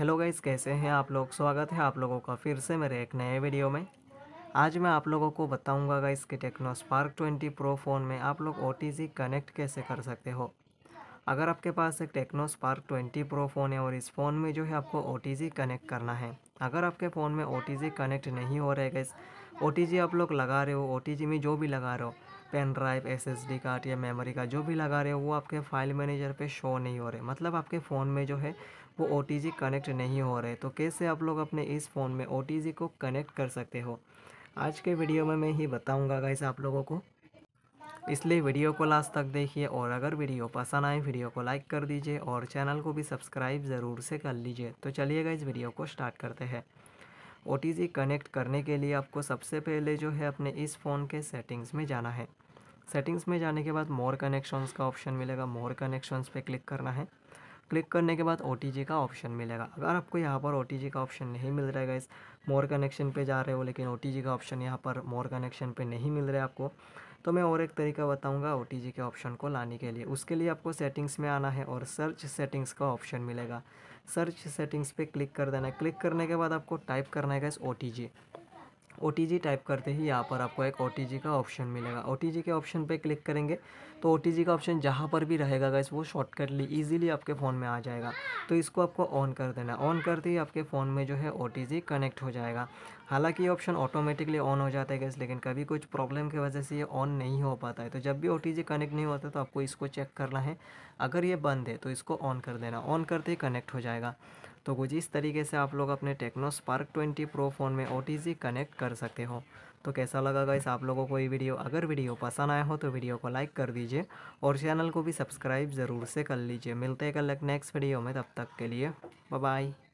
hello guys कैसे हैं आप लोग स्वागत है आप लोगों का फिर से मेरे एक नए वीडियो में आज मैं आप लोगों को बताऊंगा गाइस कि Tecno Spark twenty Pro phone में आप लोग ओ कनेक्ट कैसे कर सकते हो अगर आपके पास एक Tecno Spark twenty Pro phone है और इस फ़ोन में जो है आपको ओ कनेक्ट करना है अगर आपके फ़ोन में ओ कनेक्ट नहीं हो रहे गाइस ओ आप लोग लगा रहे हो ओ में जो भी लगा रहे हो pen drive S S D card या मेमोरी कार्ड जो भी लगा रहे हो वो आपके फाइल मैनेजर पे शो नहीं हो रहे मतलब आपके फ़ोन में जो है वो ओ कनेक्ट नहीं हो रहे तो कैसे आप लोग अपने इस फ़ोन में ओ को कनेक्ट कर सकते हो आज के वीडियो में मैं ही बताऊँगा गाइस आप लोगों को इसलिए वीडियो को लास्ट तक देखिए और अगर वीडियो पसंद आए वीडियो को लाइक कर दीजिए और चैनल को भी सब्सक्राइब ज़रूर से कर लीजिए तो चलिएगा इस वीडियो को स्टार्ट करते हैं ओ कनेक्ट करने के लिए आपको सबसे पहले जो है अपने इस फ़ोन के सेटिंग्स में जाना है सेटिंग्स में जाने के बाद मोर कनेक्शंस का ऑप्शन मिलेगा मोर कनेक्शंस पे क्लिक करना है क्लिक करने के बाद ओ का ऑप्शन मिलेगा अगर आपको यहाँ पर ओ का ऑप्शन नहीं मिल रहा है इस मोर कनेक्शन पे जा रहे हो लेकिन ओ का ऑप्शन यहाँ पर मोर कनेक्शन पे नहीं मिल रहा है आपको तो मैं और एक तरीका बताऊँगा ओ के ऑप्शन को लाने के लिए उसके लिए आपको सेटिंग्स में आना है और सर्च सेटिंग्स का ऑप्शन मिलेगा सर्च सेटिंग्स पे क्लिक कर देना है क्लिक करने के बाद आपको टाइप करना है इस ओ ओ टाइप करते ही यहाँ पर आपको एक ओ का ऑप्शन मिलेगा ओ के ऑप्शन पर क्लिक करेंगे तो ओ का ऑप्शन जहाँ पर भी रहेगा गैस वो शॉर्टकटली ईजिली आपके फ़ोन में आ जाएगा तो इसको आपको ऑन कर देना ऑन करते ही आपके फ़ोन में जो है ओ कनेक्ट हो जाएगा हालांकि ये ऑप्शन ऑटोमेटिकली ऑन हो जाता है गैस लेकिन कभी कुछ प्रॉब्लम की वजह से ये ऑन नहीं हो पाता है तो जब भी ओ कनेक्ट नहीं होता तो आपको इसको चेक करना है अगर ये बंद है तो इसको ऑन कर देना ऑन करते ही कनेक्ट हो जाएगा तो कुछ इस तरीके से आप लोग अपने Tecno Spark twenty Pro phone में ओ कनेक्ट कर सकते हो तो कैसा लगा गाइस आप लोगों को ये वीडियो अगर वीडियो पसंद आया हो तो वीडियो को लाइक कर दीजिए और चैनल को भी सब्सक्राइब ज़रूर से कर लीजिए मिलते हैं कल नेक्स्ट वीडियो में तब तक के लिए बाय